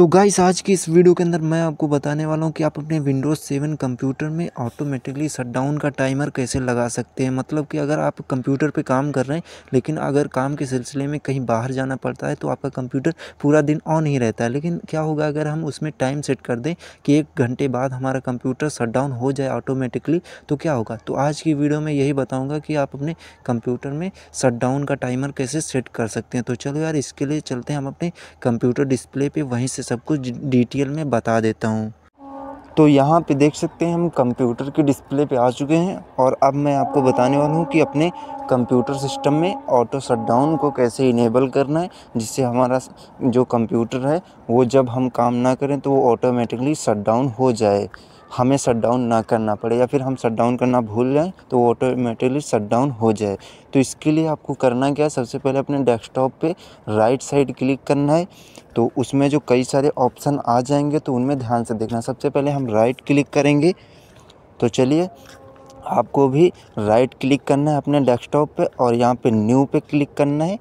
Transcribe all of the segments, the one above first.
तो गाइस आज की इस वीडियो के अंदर मैं आपको बताने वाला हूँ कि आप अपने विंडोज़ सेवन कंप्यूटर में ऑटोमेटिकली शटडाउन का टाइमर कैसे लगा सकते हैं मतलब कि अगर आप कंप्यूटर पे काम कर रहे हैं लेकिन अगर काम के सिलसिले में कहीं बाहर जाना पड़ता है तो आपका कंप्यूटर पूरा दिन ऑन ही रहता है लेकिन क्या होगा अगर हम उसमें टाइम सेट कर दें कि एक घंटे बाद हमारा कंप्यूटर डाउन हो जाए ऑटोमेटिकली तो क्या होगा तो आज की वीडियो में यही बताऊँगा कि आप अपने कंप्यूटर में शटडाउन का टाइमर कैसे सेट कर सकते हैं तो चलो यार इसके लिए चलते हैं हम अपने कंप्यूटर डिस्प्ले पर वहीं से सब कुछ डिटेल में बता देता हूँ तो यहाँ पे देख सकते हैं हम कंप्यूटर के डिस्प्ले पे आ चुके हैं और अब मैं आपको बताने वाला हूँ कि अपने कंप्यूटर सिस्टम में ऑटो शटडाउन को कैसे इनेबल करना है जिससे हमारा जो कंप्यूटर है वो जब हम काम ना करें तो वो ऑटोमेटिकली शटडाउन हो जाए हमें शटडाउन ना करना पड़े या फिर हम शटडाउन करना भूल जाएँ तो वो ऑटोमेटिकली शटडाउन हो जाए तो इसके लिए आपको करना क्या है सबसे पहले अपने डेस्कटॉप पे राइट साइड क्लिक करना है तो उसमें जो कई सारे ऑप्शन आ जाएंगे तो उनमें ध्यान से देखना सबसे पहले हम राइट क्लिक करेंगे तो चलिए आपको भी राइट क्लिक करना है अपने डेस्कटॉप पे और यहाँ पे न्यू पे क्लिक करना है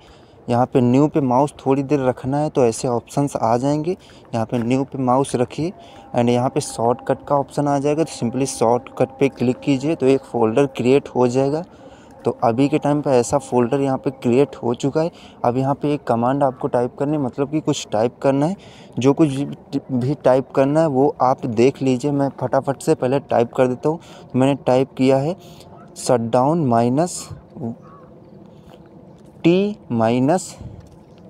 यहाँ पे न्यू पे माउस थोड़ी देर रखना है तो ऐसे ऑप्शंस आ जाएंगे यहाँ पे न्यू पे माउस रखिए एंड यहाँ पे शॉर्टकट का ऑप्शन आ जाएगा तो सिंपली शॉर्टकट पे क्लिक कीजिए तो एक फ़ोल्डर क्रिएट हो जाएगा तो अभी के टाइम पे ऐसा फ़ोल्डर यहाँ पे क्रिएट हो चुका है अब यहाँ पे एक कमांड आपको टाइप करनी है मतलब कि कुछ टाइप करना है जो कुछ भी टाइप करना है वो आप देख लीजिए मैं फटाफट से पहले टाइप कर देता हूँ तो मैंने टाइप किया है shutdown minus T minus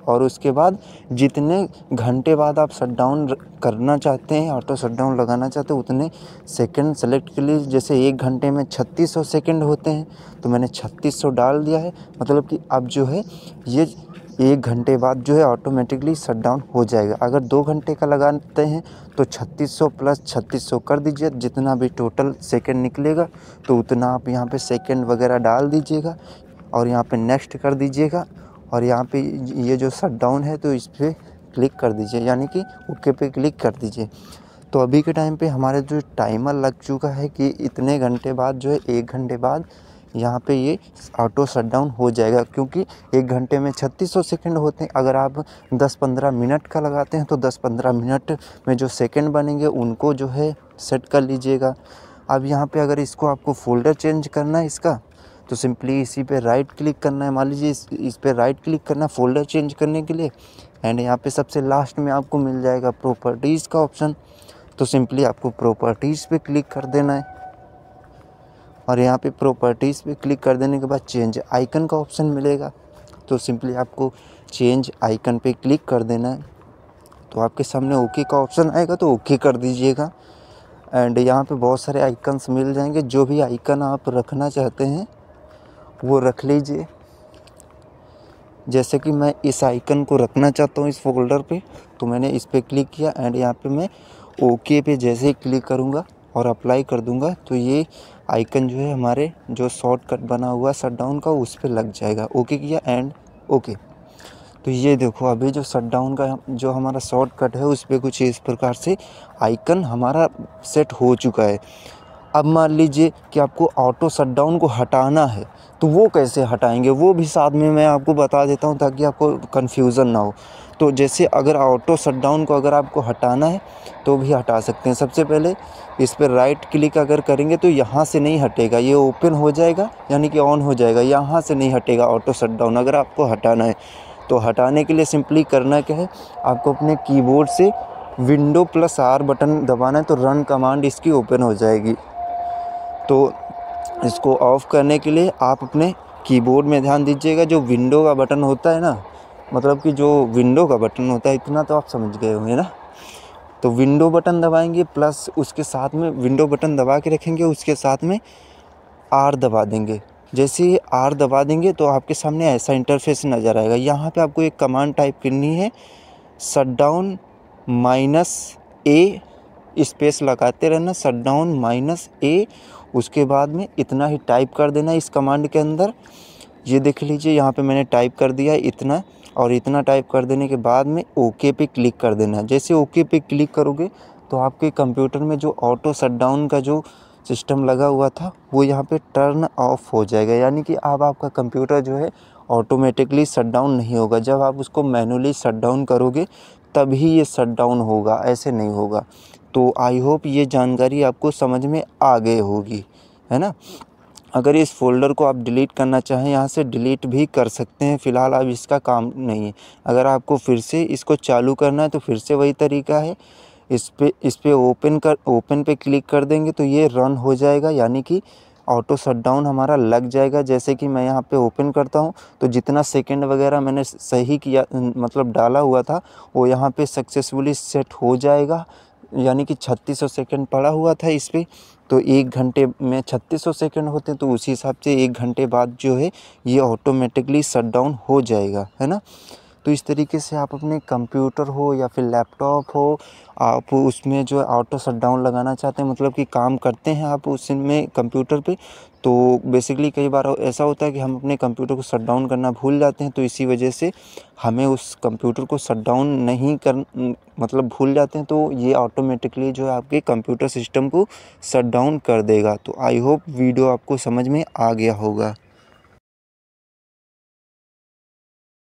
और उसके बाद जितने घंटे बाद आप डाउन करना चाहते हैं ऑटो तो डाउन लगाना चाहते हैं उतने सेकंड सेलेक्ट के लिए जैसे एक घंटे में 3600 सेकंड होते हैं तो मैंने 3600 डाल दिया है मतलब कि अब जो है ये एक घंटे बाद जो है ऑटोमेटिकली डाउन हो जाएगा अगर दो घंटे का लगाते हैं तो 3600 प्लस 3600 कर दीजिए जितना भी टोटल सेकंड निकलेगा तो उतना आप यहाँ पे सेकंड वगैरह डाल दीजिएगा और यहाँ पे नेक्स्ट कर दीजिएगा और यहाँ पे ये जो शट डाउन है तो इस पर क्लिक कर दीजिए यानी कि ओके पे क्लिक कर दीजिए तो अभी के टाइम पे हमारे जो टाइमर लग चुका है कि इतने घंटे बाद जो है एक घंटे बाद यहाँ पे ये ऑटो शट डाउन हो जाएगा क्योंकि एक घंटे में 3600 सेकंड होते हैं अगर आप 10-15 मिनट का लगाते हैं तो 10-15 मिनट में जो सेकंड बनेंगे उनको जो है सेट कर लीजिएगा अब यहाँ पे अगर इसको आपको फोल्डर चेंज करना है इसका तो सिंपली इसी पे राइट क्लिक करना है मान लीजिए इस, इस पर राइट क्लिक करना है फोल्डर चेंज करने के लिए एंड यहाँ पे सबसे लास्ट में आपको मिल जाएगा प्रॉपर्टीज़ का ऑप्शन तो सिंपली आपको प्रॉपर्टीज़ पे क्लिक कर देना है और यहाँ पे प्रॉपर्टीज़ पे क्लिक कर देने के बाद चेंज आइकन का ऑप्शन मिलेगा तो सिंपली आपको चेंज आइकन पे क्लिक कर देना है तो आपके सामने ओके का ऑप्शन आएगा तो ओके कर दीजिएगा एंड यहाँ पे बहुत सारे आइकन्स मिल जाएंगे जो भी आइकन आप रखना चाहते हैं वो रख लीजिए जैसे कि मैं इस आइकन को रखना चाहता हूँ इस फोल्डर पे तो मैंने इस पर क्लिक किया एंड यहाँ पे मैं ओके पे जैसे ही क्लिक करूँगा और अप्लाई कर दूँगा तो ये आइकन जो है हमारे जो शॉर्टकट बना हुआ शटडाउन का उस पर लग जाएगा ओके किया एंड ओके तो ये देखो अभी जो शटडाउन का जो हमारा शॉर्टकट है उस पर कुछ इस प्रकार से आइकन हमारा सेट हो चुका है अब मान लीजिए कि आपको ऑटो शटडाउन को हटाना है तो वो कैसे हटाएंगे वो भी साथ में मैं आपको बता देता हूँ ताकि आपको कन्फ्यूज़न ना हो तो जैसे अगर ऑटो शटडाउन को अगर आपको हटाना है तो भी हटा सकते हैं सबसे पहले इस पर राइट क्लिक अगर करेंगे तो यहाँ से नहीं हटेगा ये ओपन हो जाएगा यानी कि ऑन हो जाएगा यहाँ से नहीं हटेगा ऑटो शटडाउन अगर आपको हटाना है तो हटाने के लिए सिंपली करना क्या है आपको अपने कीबोर्ड से विंडो प्लस आर बटन दबाना है तो रन कमांड इसकी ओपन हो जाएगी तो इसको ऑफ़ करने के लिए आप अपने कीबोर्ड में ध्यान दीजिएगा जो विंडो का बटन होता है ना मतलब कि जो विंडो का बटन होता है इतना तो आप समझ गए होंगे ना तो विंडो बटन दबाएंगे प्लस उसके साथ में विंडो बटन दबा के रखेंगे उसके साथ में आर दबा देंगे जैसे ही आर दबा देंगे तो आपके सामने ऐसा इंटरफेस नज़र आएगा यहाँ पे आपको एक कमांड टाइप करनी है shutdown minus A space लगाते रहना शट डाउन माइनस ए उसके बाद में इतना ही टाइप कर देना इस कमांड के अंदर ये देख लीजिए यहाँ पे मैंने टाइप कर दिया इतना और इतना टाइप कर देने के बाद में ओके पे क्लिक कर देना जैसे ओके पे क्लिक करोगे तो आपके कंप्यूटर में जो ऑटो शटडाउन का जो सिस्टम लगा हुआ था वो यहाँ पे टर्न ऑफ हो जाएगा यानी कि अब आपका कंप्यूटर जो है ऑटोमेटिकली शटडाउन नहीं होगा जब आप उसको मैनुअली शटडाउन करोगे तभी ये शटडाउन होगा ऐसे नहीं होगा तो आई होप ये जानकारी आपको समझ में आ गई होगी है ना अगर इस फोल्डर को आप डिलीट करना चाहें यहाँ से डिलीट भी कर सकते हैं फ़िलहाल अब इसका काम नहीं है अगर आपको फिर से इसको चालू करना है तो फिर से वही तरीका है इस पर इस पर ओपन कर ओपन पे क्लिक कर देंगे तो ये रन हो जाएगा यानी कि ऑटो शटडाउन हमारा लग जाएगा जैसे कि मैं यहाँ पे ओपन करता हूँ तो जितना सेकंड वगैरह मैंने सही किया मतलब डाला हुआ था वो यहाँ पे सक्सेसफुली सेट हो जाएगा यानी कि 3600 सेकंड पड़ा हुआ था इस पर तो एक घंटे में 3600 सेकंड होते हैं तो उसी हिसाब से एक घंटे बाद जो है ये ऑटोमेटिकली शट डाउन हो जाएगा है ना तो इस तरीके से आप अपने कंप्यूटर हो या फिर लैपटॉप हो आप उसमें जो है ऑटो शटडाउन लगाना चाहते हैं मतलब कि काम करते हैं आप उसमें कंप्यूटर पे तो बेसिकली कई बार ऐसा होता है कि हम अपने कंप्यूटर को डाउन करना भूल जाते हैं तो इसी वजह से हमें उस कंप्यूटर को डाउन नहीं कर मतलब भूल जाते हैं तो ये ऑटोमेटिकली जो है आपके कंप्यूटर सिस्टम को डाउन कर देगा तो आई होप वीडियो आपको समझ में आ गया होगा